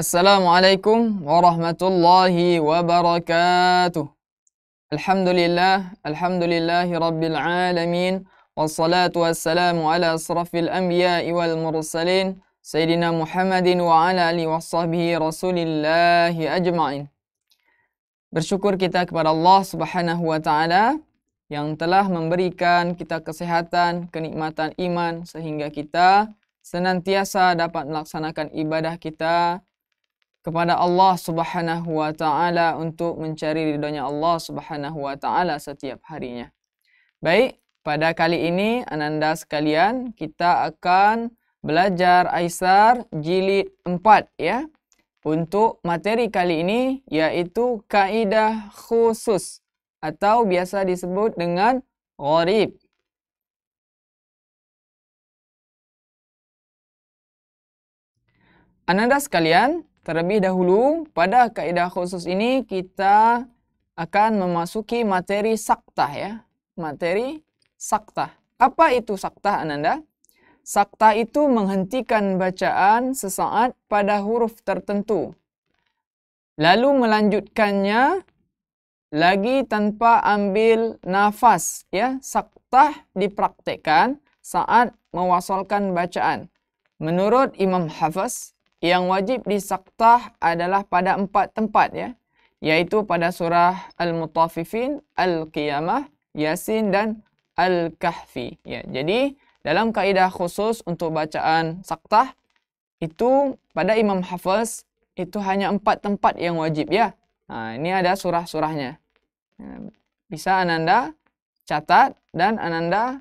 Assalamualaikum warahmatullahi wabarakatuh. Alhamdulillah, alhamdulillahi rabbil alamin. Wassalatu wassalamu ala asrafil anbiya wal mursalin. Sayyidina Muhammadin wa ala alihi wa sahbihi rasulillahi ajma'in. Bersyukur kita kepada Allah subhanahu wa ta'ala yang telah memberikan kita kesehatan, kenikmatan iman sehingga kita senantiasa dapat melaksanakan ibadah kita kepada Allah Subhanahu wa taala untuk mencari ridhonya Allah Subhanahu wa taala setiap harinya. Baik, pada kali ini ananda sekalian, kita akan belajar Aisar jilid 4 ya. Untuk materi kali ini yaitu kaidah khusus atau biasa disebut dengan gharib. Ananda sekalian, Terlebih dahulu, pada kaedah khusus ini kita akan memasuki materi sakta ya. Materi sakta. Apa itu sakta Ananda? Sakta itu menghentikan bacaan sesaat pada huruf tertentu. Lalu melanjutkannya lagi tanpa ambil nafas ya. Sakta dipraktekkan saat mewasolkan bacaan. Menurut Imam Hafiz, yang wajib disaktah adalah pada empat tempat ya, yaitu pada surah Al-Mutaffifin, Al-Qiyamah, Yasin dan Al-Kahfi. Ya, jadi dalam kaidah khusus untuk bacaan saktah itu pada Imam Hafiz itu hanya empat tempat yang wajib ya. Nah, ini ada surah-surahnya. Bisa ananda catat dan ananda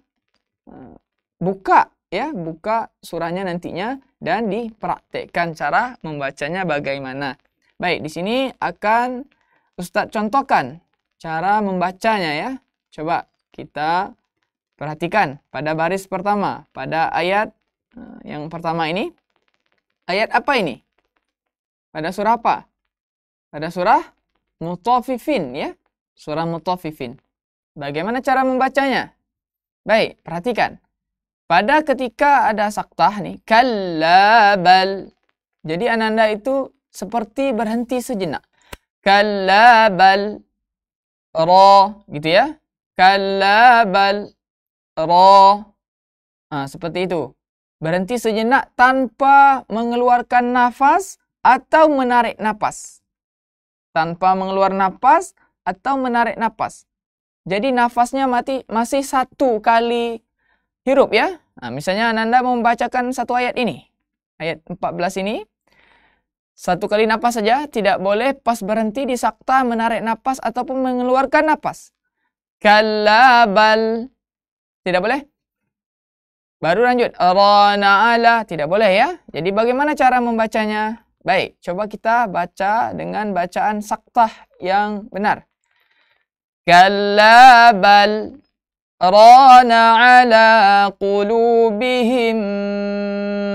eh, buka ya buka surahnya nantinya dan dipraktekkan cara membacanya bagaimana. Baik, di sini akan Ustadz contohkan cara membacanya ya. Coba kita perhatikan pada baris pertama, pada ayat eh, yang pertama ini. Ayat apa ini? Pada surah apa? Pada surah Mutafifin ya. Surah Mutafifin. Bagaimana cara membacanya? Baik, perhatikan. Pada ketika ada saktah ni, kalabal. Jadi ananda itu seperti berhenti sejenak. Kalabal ra gitu ya. Kalabal ra. Ha, seperti itu. Berhenti sejenak tanpa mengeluarkan nafas atau menarik nafas. Tanpa mengeluarkan nafas atau menarik nafas. Jadi nafasnya mati masih satu kali hirup ya. Nah, misalnya Ananda membacakan satu ayat ini. Ayat 14 ini. Satu kali napas saja, tidak boleh pas berhenti di sakta menarik napas ataupun mengeluarkan napas. Kalabal. Tidak boleh. Baru lanjut. ala. Tidak boleh ya. Jadi bagaimana cara membacanya? Baik, coba kita baca dengan bacaan saktah yang benar. Kalabal. ران على قلوبهم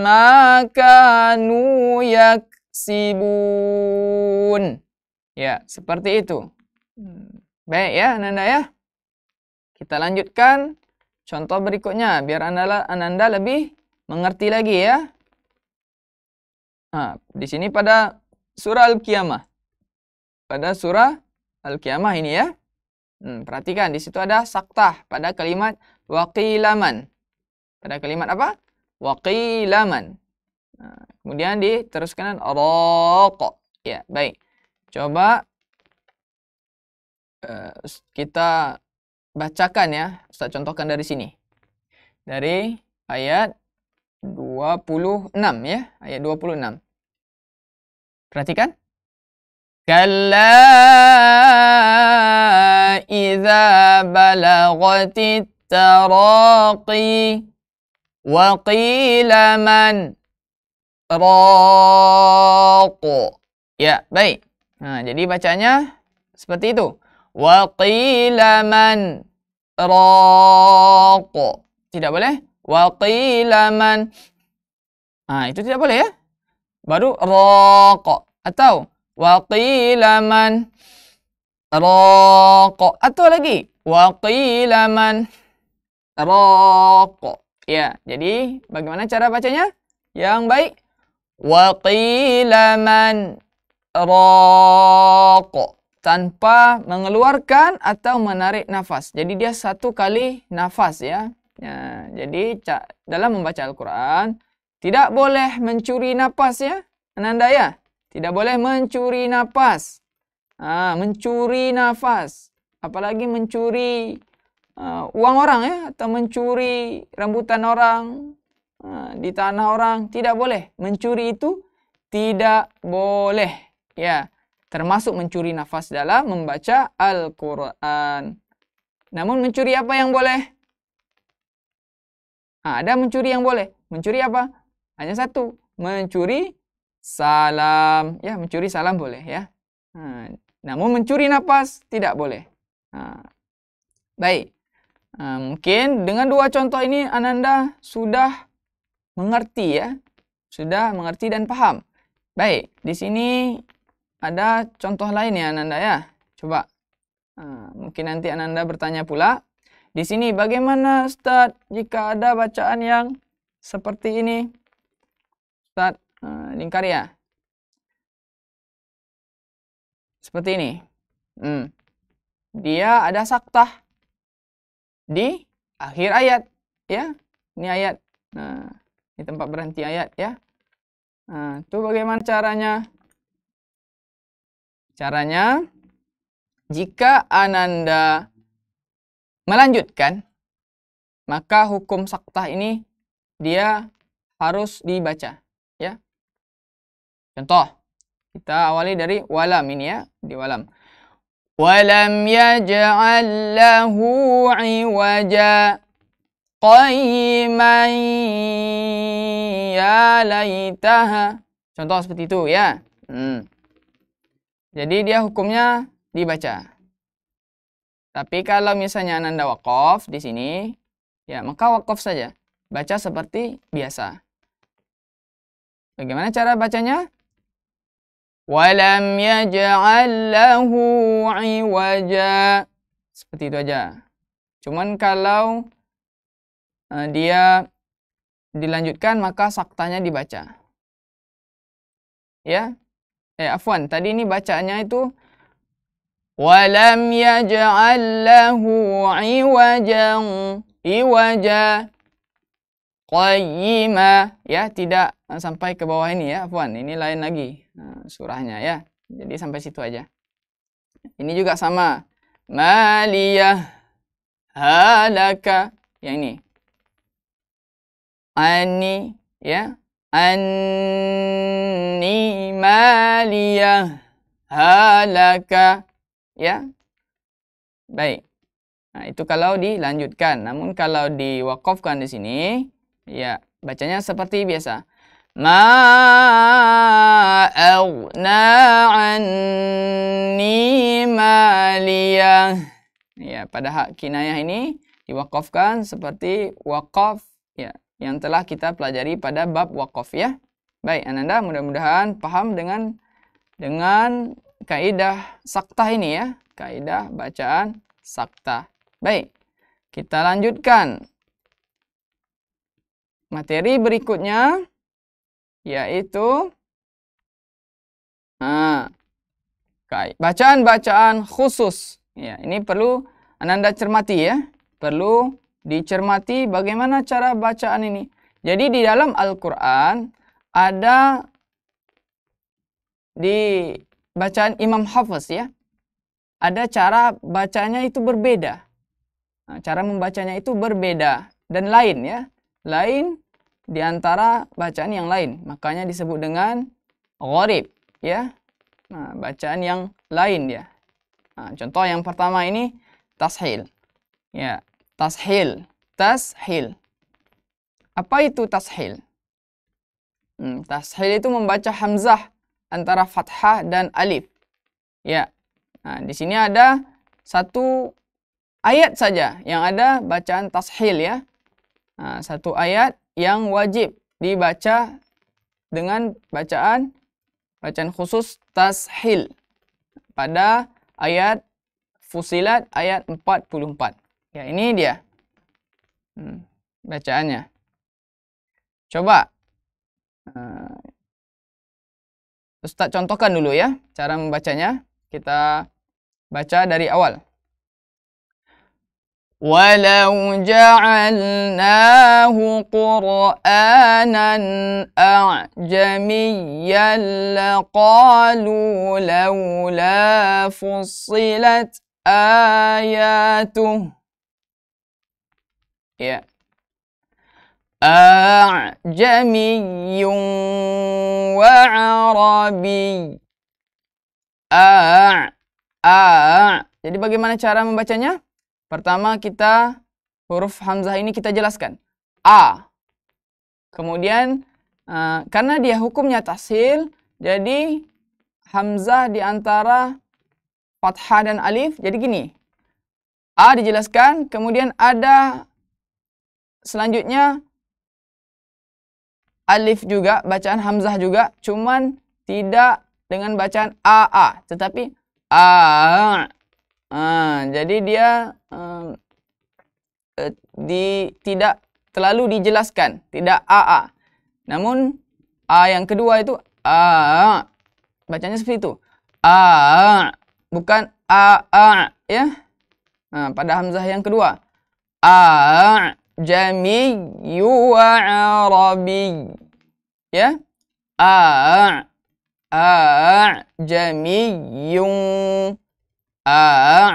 ما كانوا yaksibun. Ya, seperti itu. Hmm. Baik ya, Ananda ya. Kita lanjutkan contoh berikutnya biar Ananda, Ananda lebih mengerti lagi ya. Nah, di sini pada surah Al-Qiyamah. Pada surah Al-Qiyamah ini ya. Hmm, perhatikan di situ ada saktah pada kalimat wakilaman Pada kalimat apa? wakilaman Nah, kemudian diteruskan rokok. Ya, baik. Coba uh, kita bacakan ya. Ustaz contohkan dari sini. Dari ayat 26 ya. Ayat 26. Perhatikan. Kalau إذا بلغت التراقي وقيل من راق ya baik nah jadi bacanya seperti itu وقيل من raq tidak boleh وقيل من nah itu tidak boleh ya baru raq atau waqila man Raq. Atau lagi. Wa qila man. Raq. Ya. Jadi bagaimana cara bacanya? Yang baik. Wa qila man. Raq. Tanpa mengeluarkan atau menarik nafas. Jadi dia satu kali nafas ya. ya jadi dalam membaca Al-Quran. Tidak boleh mencuri nafas ya. Ananda ya. Tidak boleh mencuri nafas. Ah, mencuri nafas, apalagi mencuri uh, uang orang ya atau mencuri rambutan orang uh, di tanah orang tidak boleh. Mencuri itu tidak boleh ya. Termasuk mencuri nafas dalam membaca Al-Qur'an. Namun mencuri apa yang boleh? Nah, ada mencuri yang boleh. Mencuri apa? Hanya satu, mencuri salam. Ya, mencuri salam boleh ya. Nah, namun mencuri nafas tidak boleh. Ha. Nah, baik. Ha, nah, mungkin dengan dua contoh ini Ananda sudah mengerti ya. Sudah mengerti dan paham. Baik, di sini ada contoh lain ya Ananda ya. Coba. Ha, nah, mungkin nanti Ananda bertanya pula. Di sini bagaimana Ustaz jika ada bacaan yang seperti ini? Ustaz, eh, lingkar ya. Seperti ini. Hmm. Dia ada saktah di akhir ayat, ya. Ini ayat. Nah, di tempat berhenti ayat, ya. Nah, itu bagaimana caranya? Caranya, jika Ananda melanjutkan, maka hukum saktah ini dia harus dibaca, ya. Contoh, kita awali dari walam ini ya, di walam. Walam yaj'al lahu 'iwaja qayman ya laytaha. Contoh seperti itu ya. Hmm. Jadi dia hukumnya dibaca. Tapi kalau misalnya Ananda wakaf di sini, ya maka wakaf saja. Baca seperti biasa. Bagaimana cara bacanya? Walam yaj'al lahu iwaja. Seperti itu aja. Cuman kalau uh, dia dilanjutkan maka saktanya dibaca. Ya. Eh afwan, tadi ini bacanya itu walam yaj'al lahu iwajan. Iwaja qayyima ya tidak eh, sampai ke bawah ini ya afwan ini lain lagi eh, surahnya ya jadi sampai situ aja ini juga sama maliyah halaka yang ini ani ya anni maliyah halaka ya baik nah itu kalau dilanjutkan namun kalau diwakafkan di sini Ya, bacanya seperti biasa. Ma aghna maliyah. Ya, pada hak kinayah ini diwakafkan seperti wakaf ya yang telah kita pelajari pada bab wakaf ya. Baik, Ananda mudah-mudahan paham dengan dengan kaidah sakta ini ya, kaidah bacaan sakta. Baik, kita lanjutkan materi berikutnya yaitu nah, bacaan-bacaan khusus. Ya, ini perlu Anda cermati ya. Perlu dicermati bagaimana cara bacaan ini. Jadi di dalam Al-Qur'an ada di bacaan Imam Hafiz ya. Ada cara bacanya itu berbeda. Nah, cara membacanya itu berbeda dan lain ya. Lain di antara bacaan yang lain. Makanya disebut dengan gharib, ya. Nah, bacaan yang lain ya. Nah, contoh yang pertama ini tashil. Ya, tashil, tashil. Apa itu tashil? Hmm, tashil itu membaca hamzah antara fathah dan alif. Ya. Nah, di sini ada satu ayat saja yang ada bacaan tashil ya. Nah, satu ayat yang wajib dibaca dengan bacaan bacaan khusus tashil pada ayat Fusilat ayat 44. Ya, ini dia. Hmm, bacaannya. Coba uh, Ustaz contohkan dulu ya cara membacanya. Kita baca dari awal. ولو جعلناه قرانا اعجميا لقالوا لولا فصلت اياته yeah. أعجمي وعربي أع أع Jadi bagaimana cara membacanya? Pertama kita huruf hamzah ini kita jelaskan. A. Kemudian uh, karena dia hukumnya tashil, jadi hamzah di antara fathah dan alif jadi gini. A dijelaskan, kemudian ada selanjutnya alif juga, bacaan hamzah juga, cuman tidak dengan bacaan a a, tetapi a Ah, jadi dia um, eh, di, tidak terlalu dijelaskan, tidak AA. Namun A yang kedua itu A, bacanya seperti itu. A, bukan aa ya. Nah, pada hamzah yang kedua. A, jamiyu wa arabi. Ya. A, A, jamiyun a ah,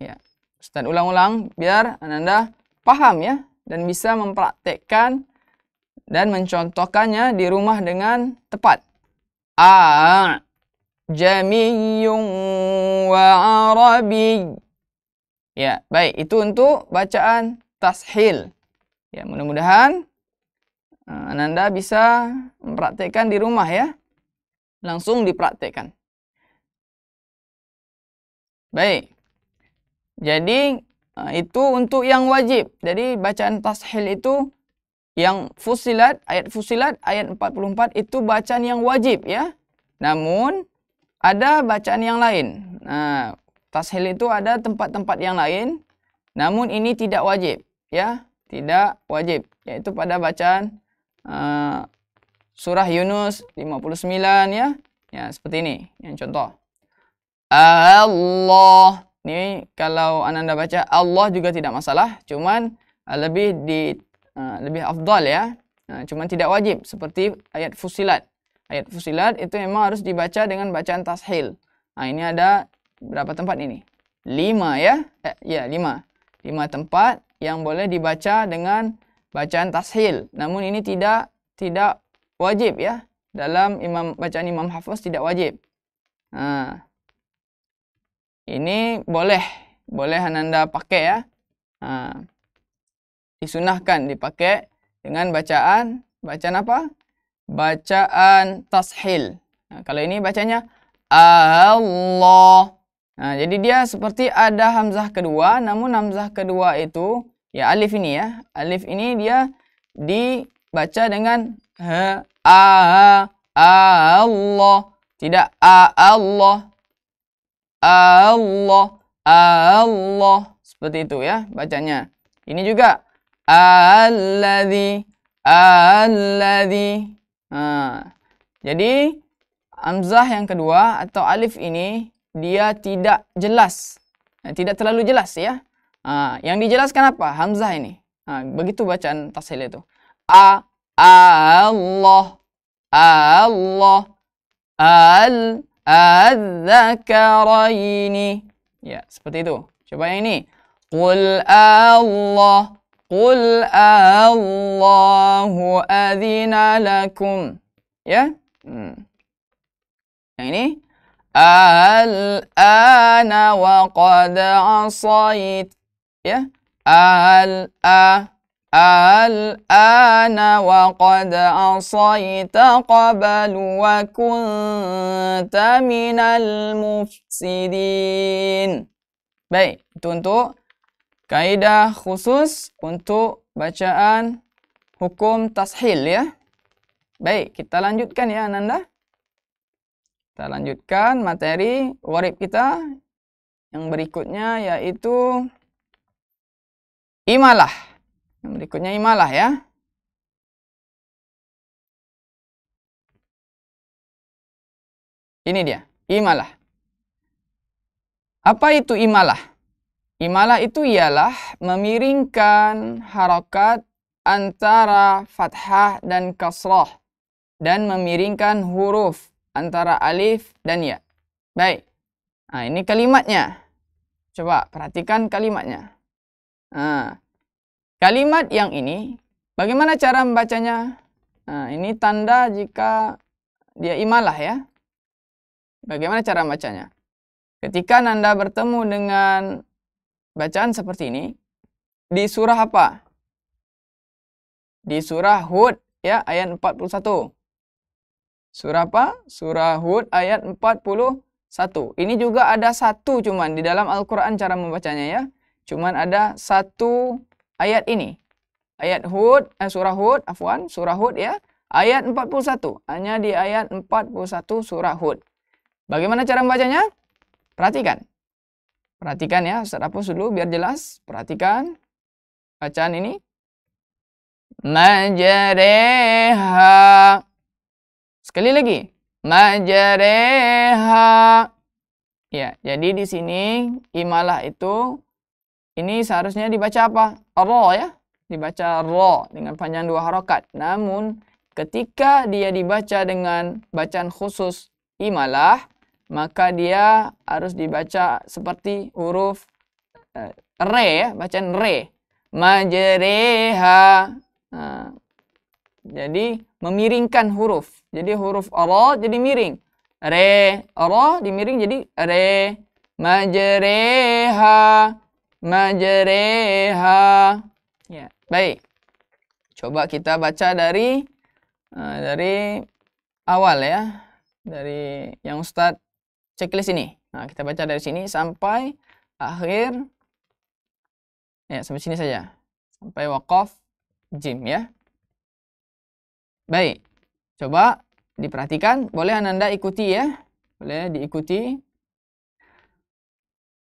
ya Ustaz ulang-ulang biar Anda paham ya dan bisa mempraktekkan dan mencontohkannya di rumah dengan tepat a ah, jamiyun wa arabi ya baik itu untuk bacaan tashil ya mudah-mudahan eh, Ananda bisa mempraktekkan di rumah ya langsung dipraktekkan Baik. Jadi eh, itu untuk yang wajib. Jadi bacaan tashil itu yang fusilat, ayat fusilat, ayat 44 itu bacaan yang wajib ya. Namun ada bacaan yang lain. Nah, tashil itu ada tempat-tempat yang lain. Namun ini tidak wajib ya, tidak wajib yaitu pada bacaan uh, surah Yunus 59 ya. Ya, seperti ini yang contoh. Allah. Ini kalau Ananda baca Allah juga tidak masalah, cuman eh, lebih di uh, lebih afdal ya. Eh, cuman tidak wajib seperti ayat Fusilat. Ayat Fusilat itu memang harus dibaca dengan bacaan tashil. Nah, ini ada berapa tempat ini? Lima ya? Eh, ya, lima. Lima tempat yang boleh dibaca dengan bacaan tashil. Namun ini tidak tidak wajib ya. Dalam imam bacaan Imam Hafiz tidak wajib. Nah, ini boleh, boleh Ananda pakai ya. Nah, disunahkan dipakai dengan bacaan, bacaan apa? Bacaan tashil. Nah, kalau ini bacanya Allah. Nah, jadi dia seperti ada hamzah kedua, namun hamzah kedua itu ya alif ini ya. Alif ini dia dibaca dengan ha a, a Allah, tidak a Allah Allah Allah seperti itu ya bacanya ini juga alladhi alladhi nah, jadi hamzah yang kedua atau alif ini dia tidak jelas nah, tidak terlalu jelas ya nah, yang dijelaskan apa hamzah ini nah, begitu bacaan tasheel itu a Allah Allah al adzakaraini. Ya, seperti itu. Coba yang ini. Qul Allah. Qul Allahu adzina lakum. Ya. Hmm. Yang ini. Al-ana wa qad asait. Ya. Al-a. الآن وقد عصيت قبل kunta من المفسدين Baik, itu untuk kaidah khusus untuk bacaan hukum tashil ya. Baik, kita lanjutkan ya Ananda. Kita lanjutkan materi warib kita yang berikutnya yaitu imalah. Yang berikutnya imalah ya. Ini dia, imalah. Apa itu imalah? Imalah itu ialah memiringkan harokat antara fathah dan kasrah dan memiringkan huruf antara alif dan ya. Baik. Nah, ini kalimatnya. Coba perhatikan kalimatnya. Nah, Kalimat yang ini, bagaimana cara membacanya? Nah, ini tanda jika dia imalah ya. Bagaimana cara membacanya? Ketika Nanda bertemu dengan bacaan seperti ini, di surah apa? Di surah Hud ya ayat 41. Surah apa? Surah Hud ayat 41. Ini juga ada satu cuman di dalam Al-Qur'an cara membacanya ya. Cuman ada satu ayat ini. Ayat Hud, eh, surah Hud, afwan, surah Hud ya. Ayat 41, hanya di ayat 41 surah Hud. Bagaimana cara membacanya? Perhatikan. Perhatikan ya, Ustaz hapus dulu biar jelas. Perhatikan bacaan ini. majareha. Sekali lagi. majareha. Ya, jadi di sini imalah itu ini seharusnya dibaca apa? Ro ya. Dibaca ro dengan panjang dua harokat. Namun ketika dia dibaca dengan bacaan khusus imalah, maka dia harus dibaca seperti huruf uh, re ya, bacaan re. Majereha. Nah, jadi memiringkan huruf. Jadi huruf ro jadi miring. Re, ro dimiring jadi re. majereha. Majereha, Ya, baik. Coba kita baca dari uh, dari awal ya. Dari yang Ustaz checklist ini. Nah, kita baca dari sini sampai akhir ya sampai sini saja. Sampai wakaf jim ya. Baik. Coba diperhatikan, boleh anda ikuti ya. Boleh diikuti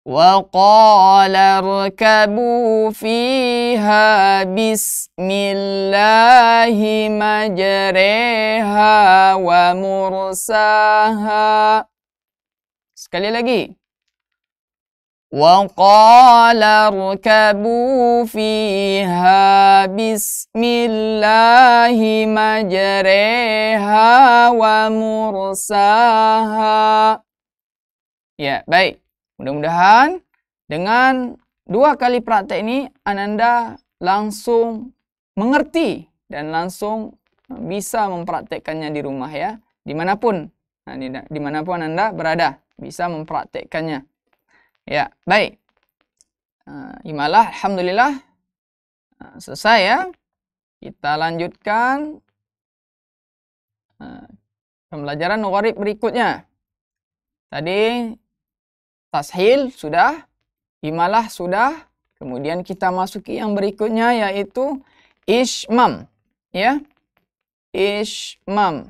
وقال اركبوا فيها بسم الله مجريها ومرساها sekali lagi وقال اركبوا فيها بسم الله مجريها ومرساها يا baik Mudah-mudahan dengan dua kali praktek ini Ananda langsung mengerti dan langsung bisa mempraktekkannya di rumah ya dimanapun nah, dimanapun anda berada bisa mempraktekkannya ya baik uh, imalah alhamdulillah uh, selesai ya kita lanjutkan uh, pembelajaran warib berikutnya tadi tashil sudah, imalah sudah, kemudian kita masuki yang berikutnya yaitu ismam, ya. Ismam.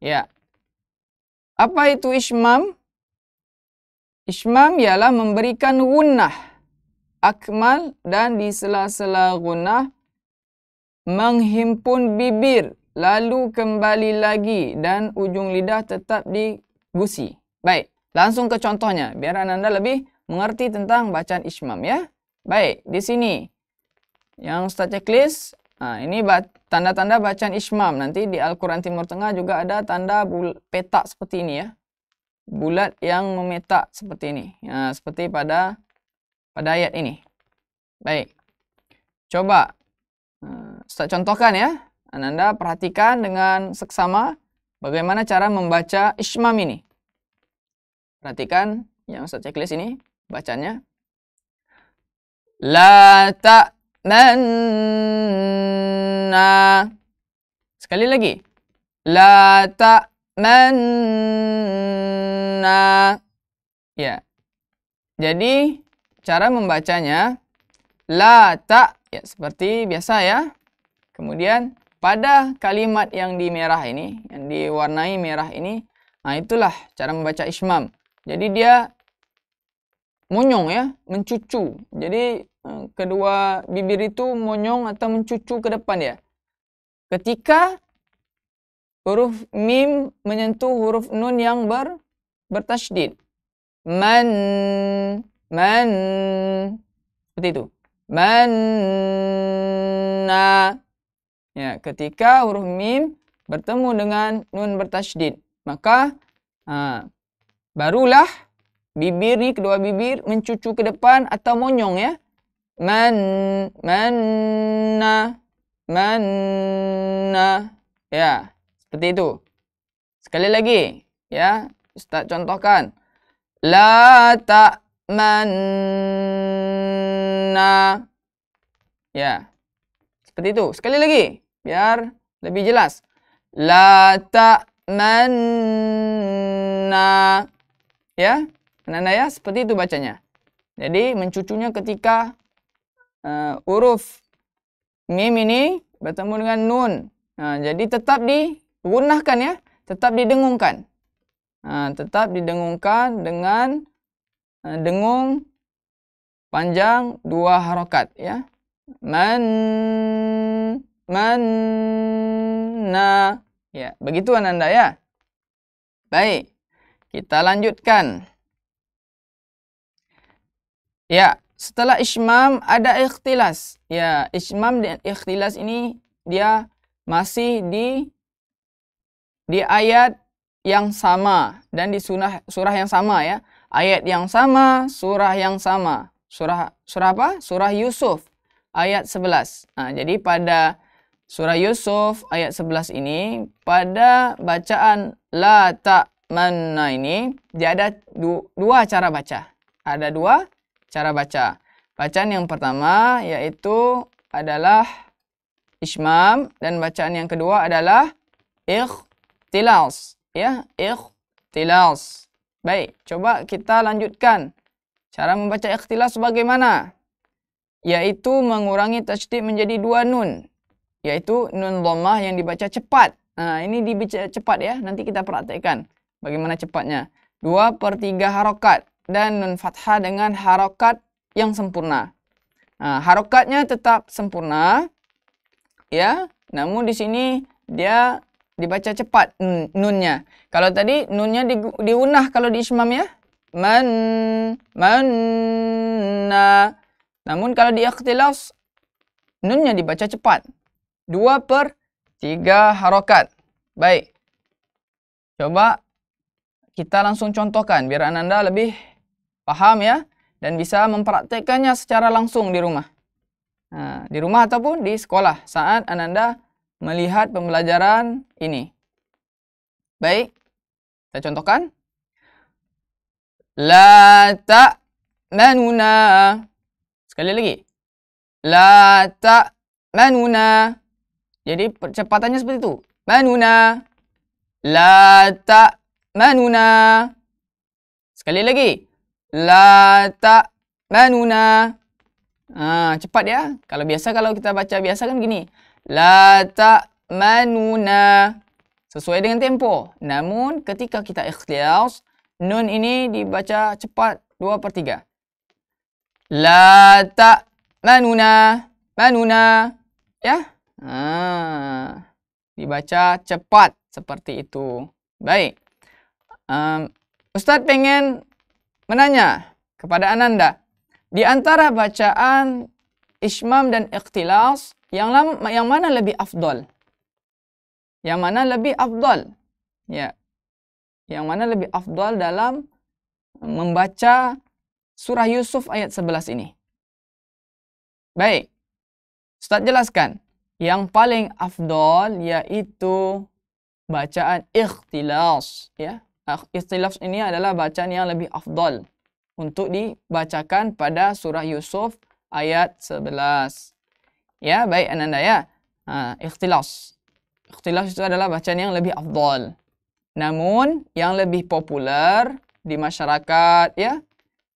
Ya. Apa itu ismam? Ismam ialah memberikan gunnah akmal dan di sela-sela gunnah menghimpun bibir lalu kembali lagi dan ujung lidah tetap digusi. Baik. Langsung ke contohnya, biar Anda lebih mengerti tentang bacaan ismam ya. Baik, di sini yang Ustaz checklist, nah ini tanda-tanda bacaan ismam. Nanti di Al-Quran Timur Tengah juga ada tanda petak seperti ini ya. Bulat yang memetak seperti ini. Nah, seperti pada pada ayat ini. Baik, coba eh, Ustaz contohkan ya. Anda perhatikan dengan seksama bagaimana cara membaca ismam ini. Perhatikan yang saya checklist ini bacanya. La ta'manna. Sekali lagi. La ta'manna. Ya. Jadi cara membacanya la ta ya seperti biasa ya. Kemudian pada kalimat yang di merah ini, yang diwarnai merah ini, nah itulah cara membaca ismam. Jadi dia monyong ya, mencucu. Jadi eh, kedua bibir itu monyong atau mencucu ke depan ya. Ketika huruf mim menyentuh huruf nun yang ber bertasydid. Man man seperti itu. Manna. Ya, ketika huruf mim bertemu dengan nun bertasydid, maka ha, ah, Barulah bibir kedua bibir mencucu ke depan atau monyong ya. Man manna manna ya, seperti itu. Sekali lagi ya, Ustaz contohkan. La mana manna ya. Seperti itu. Sekali lagi biar lebih jelas. La mana manna Ya, Nanda ya, seperti itu bacanya. Jadi mencucunya ketika uh, huruf mim ini bertemu dengan nun. Nah, jadi tetap digunakan ya, tetap didengungkan. Nah, tetap didengungkan dengan uh, dengung panjang dua harokat ya. Man, man, na. Ya, begitu Nanda ya. Baik. Kita lanjutkan. Ya, setelah ismam ada ikhtilas. Ya, ismam dan ikhtilas ini dia masih di di ayat yang sama dan di sunah surah yang sama ya. Ayat yang sama, surah yang sama. Surah surah apa? Surah Yusuf ayat 11. Nah, jadi pada surah Yusuf ayat 11 ini pada bacaan la tak manna ini dia ada du dua cara baca. Ada dua cara baca. Bacaan yang pertama yaitu adalah ismam dan bacaan yang kedua adalah ikhtilals. Ya, ikhtilals. Baik, coba kita lanjutkan. Cara membaca ikhtilas bagaimana? Yaitu mengurangi tasydid menjadi dua nun. Yaitu nun lomah yang dibaca cepat. Nah, ini dibaca cepat ya. Nanti kita praktekkan. Bagaimana cepatnya? 2 per 3 harokat. Dan nun fathah dengan harokat yang sempurna. Nah, harokatnya tetap sempurna. Ya, namun di sini dia dibaca cepat nunnya. Kalau tadi nunnya di, diunah kalau di ismam ya. Man, manna. Namun kalau di ikhtilaf, nunnya dibaca cepat. 2 per 3 harokat. Baik. Coba kita langsung contohkan biar Anda lebih paham ya dan bisa mempraktekkannya secara langsung di rumah. Nah, di rumah ataupun di sekolah saat Anda melihat pembelajaran ini. Baik, kita contohkan. La manuna Sekali lagi. La manuna Jadi percepatannya seperti itu. Manuna. La tak ta'manuna. Sekali lagi. La ta'manuna. Ha, cepat ya. Kalau biasa kalau kita baca biasa kan gini. La ta'manuna. Sesuai dengan tempo. Namun ketika kita ikhtiaus, nun ini dibaca cepat dua per tiga. La ta'manuna. Manuna. Ya. Ha. Dibaca cepat seperti itu. Baik. um, Ustadz pengen menanya kepada Ananda, di antara bacaan Ismam dan Ikhtilas, yang, lam, yang mana lebih afdol? Yang mana lebih afdol? Ya. Yang mana lebih afdol dalam membaca surah Yusuf ayat 11 ini? Baik. Ustaz jelaskan. Yang paling afdol yaitu bacaan ikhtilas. Ya, Ah, ikhtilaf ini adalah bacaan yang lebih afdol untuk dibacakan pada surah Yusuf ayat 11. Ya, baik ananda ya. Ha, ah, ikhtilas. Ikhtilas itu adalah bacaan yang lebih afdol. Namun yang lebih populer di masyarakat ya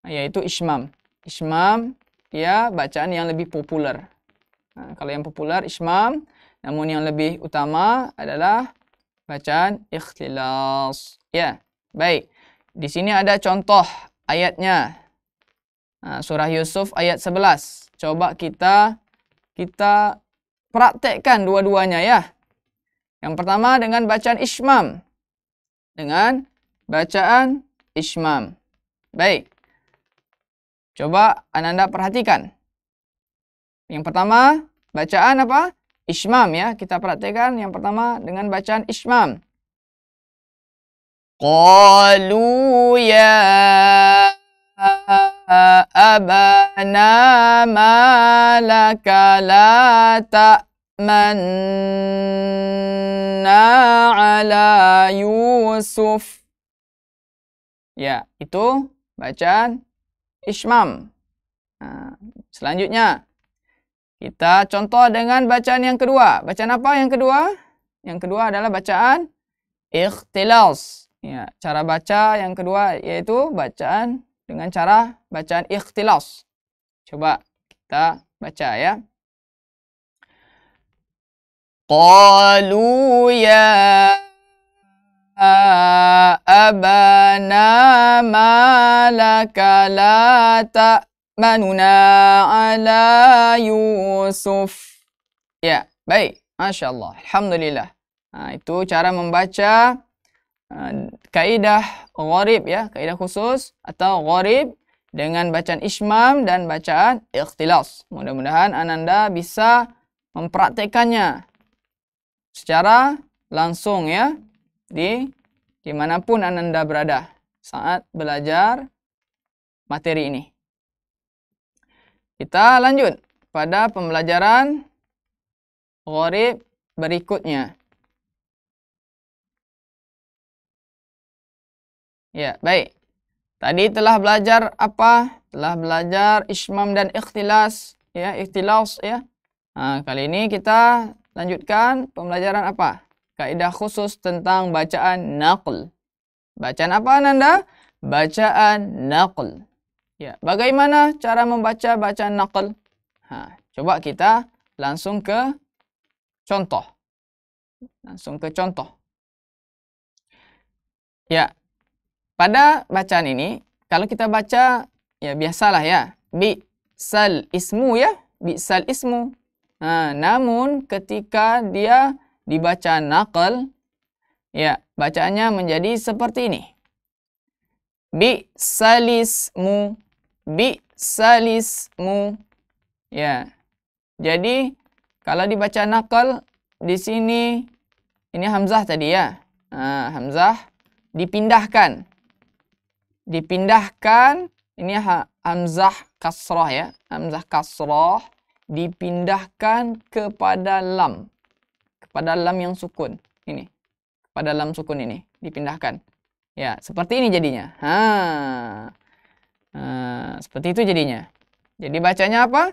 yaitu ismam. Ismam ya bacaan yang lebih populer. Ha, ah, kalau yang populer ismam, namun yang lebih utama adalah bacaan ikhtilas. Ya, baik. Di sini ada contoh ayatnya. Nah, surah Yusuf ayat 11. Coba kita kita praktekkan dua-duanya ya. Yang pertama dengan bacaan ismam. Dengan bacaan ismam. Baik. Coba Ananda perhatikan. Yang pertama, bacaan apa? Ismam ya. Kita praktekkan yang pertama dengan bacaan ismam. قالوا يا أبانا ما لك لا تأمنا على يوسف Ya, itu bacaan Ishmam. Nah, selanjutnya, kita contoh dengan bacaan yang kedua. Bacaan apa yang kedua? Yang kedua adalah bacaan ikhtilas. Ya, cara baca yang kedua yaitu bacaan dengan cara bacaan ikhtilas. Coba kita baca ya. Qalu ya abana malaka la ta'manuna ala Yusuf. Ya, baik. Masya Allah. Alhamdulillah. Nah, itu cara membaca Ah, hmm. kaidah gharib ya, kaidah khusus atau gharib dengan bacaan ismam dan bacaan ikhtilas. Mudah-mudahan Ananda bisa mempraktekannya secara langsung ya di dimanapun Ananda berada saat belajar materi ini. Kita lanjut pada pembelajaran gharib berikutnya. Ya, baik. Tadi telah belajar apa? Telah belajar ismam dan ikhtilas, ya, ikhtilas ya. Nah, kali ini kita lanjutkan pembelajaran apa? Kaidah khusus tentang bacaan naql. Bacaan apa Nanda? Bacaan naql. Ya, bagaimana cara membaca bacaan naql? Ha, coba kita langsung ke contoh. Langsung ke contoh. Ya, pada bacaan ini, kalau kita baca ya biasalah ya, bi sal ismu ya, bi sal ismu. Nah, namun ketika dia dibaca nakal, ya bacaannya menjadi seperti ini. Bi salismu, bi salismu. Ya. Jadi kalau dibaca nakal di sini ini hamzah tadi ya. Nah, hamzah dipindahkan dipindahkan ini ha, hamzah kasrah ya hamzah kasrah dipindahkan kepada lam kepada lam yang sukun ini kepada lam sukun ini dipindahkan ya seperti ini jadinya ha nah, seperti itu jadinya jadi bacanya apa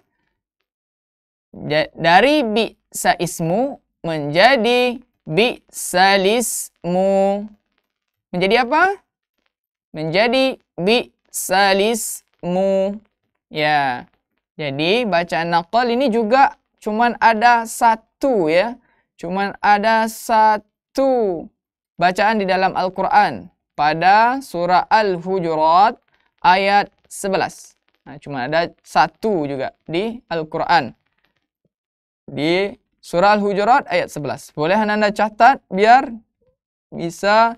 dari bisa ismu menjadi bisa lismu menjadi apa menjadi bi salismu ya jadi bacaan nakal ini juga cuman ada satu ya cuman ada satu bacaan di dalam Al-Qur'an pada surah Al-Hujurat ayat 11 nah cuma ada satu juga di Al-Qur'an di surah Al-Hujurat ayat 11 boleh anda catat biar bisa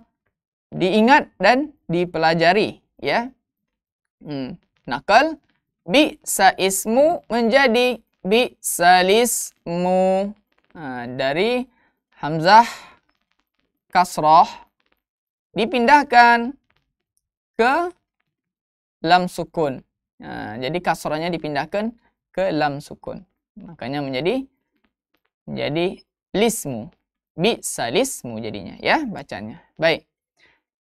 diingat dan dipelajari ya. Hmm. Nakal bisa ismu menjadi bisa lismu nah, dari hamzah kasroh dipindahkan ke lam sukun. Nah, jadi kasrohnya dipindahkan ke lam sukun. Makanya menjadi jadi lismu. Bisa lismu jadinya ya bacanya. Baik.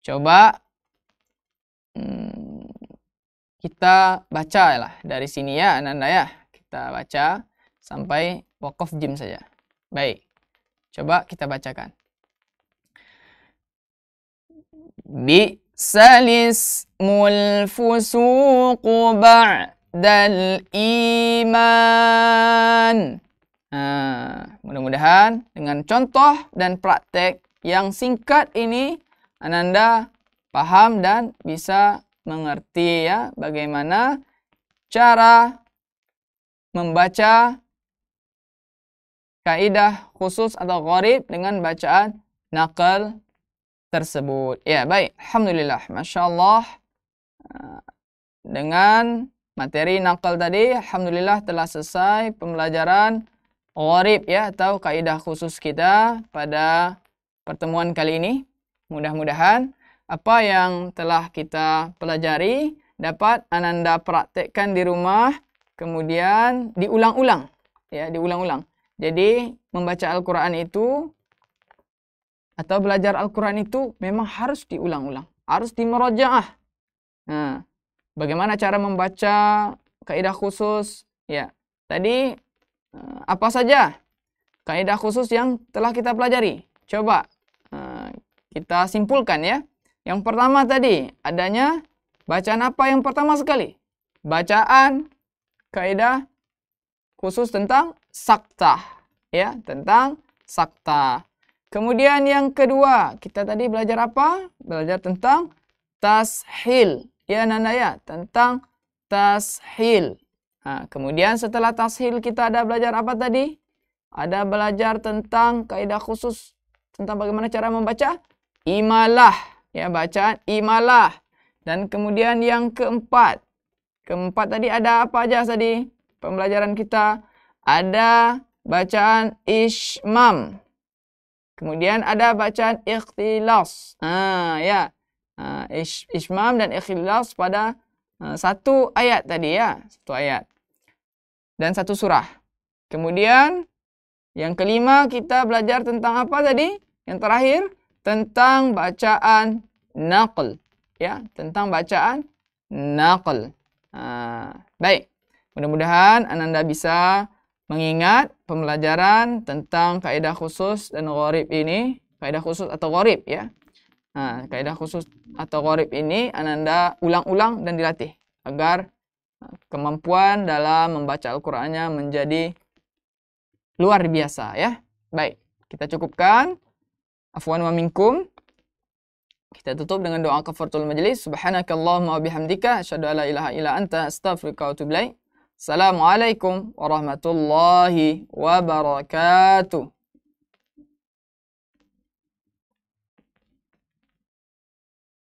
Coba Hmm, kita baca lah dari sini ya Ananda ya. Kita baca sampai wakaf jim saja. Baik. Coba kita bacakan. Bi salis mul fusuq ba'dal iman. Nah, mudah-mudahan dengan contoh dan praktek yang singkat ini Ananda paham dan bisa mengerti ya bagaimana cara membaca kaidah khusus atau gharib dengan bacaan nakal tersebut. Ya, baik. Alhamdulillah. Masya Allah. Eh, dengan materi nakal tadi, Alhamdulillah telah selesai pembelajaran gharib ya, atau kaidah khusus kita pada pertemuan kali ini. Mudah-mudahan apa yang telah kita pelajari dapat Ananda praktekkan di rumah, kemudian diulang-ulang. Ya, diulang-ulang. Jadi, membaca Al-Quran itu atau belajar Al-Quran itu memang harus diulang-ulang. Harus dimerajaah. Nah, bagaimana cara membaca kaidah khusus? Ya, tadi eh, apa saja kaidah khusus yang telah kita pelajari? Coba eh, kita simpulkan ya. Yang pertama tadi, adanya bacaan apa yang pertama sekali? Bacaan kaidah khusus tentang sakta, ya, tentang sakta. Kemudian yang kedua, kita tadi belajar apa? Belajar tentang tashil. Ya, Nanda ya, tentang tashil. Nah, kemudian setelah tashil kita ada belajar apa tadi? Ada belajar tentang kaidah khusus tentang bagaimana cara membaca imalah ya bacaan imalah. Dan kemudian yang keempat. Keempat tadi ada apa aja tadi? Pembelajaran kita ada bacaan ismam. Kemudian ada bacaan ikhtilas. Ha ya. Ha, ish, ismam dan ikhtilas pada ha, satu ayat tadi ya, satu ayat. Dan satu surah. Kemudian yang kelima kita belajar tentang apa tadi? Yang terakhir tentang bacaan naql ya tentang bacaan naql baik mudah-mudahan ananda bisa mengingat pembelajaran tentang kaidah khusus dan gharib ini kaidah khusus atau gharib ya kaedah kaidah khusus atau gharib ini ananda ulang-ulang dan dilatih agar kemampuan dalam membaca Al-Qur'annya menjadi luar biasa ya baik kita cukupkan afwan wa minkum. Kita tutup dengan doa kafaratul majlis. Subhanakallahumma wa bihamdika asyhadu an ilaha illa anta astaghfiruka wa atubu ilaik. Assalamualaikum warahmatullahi wabarakatuh.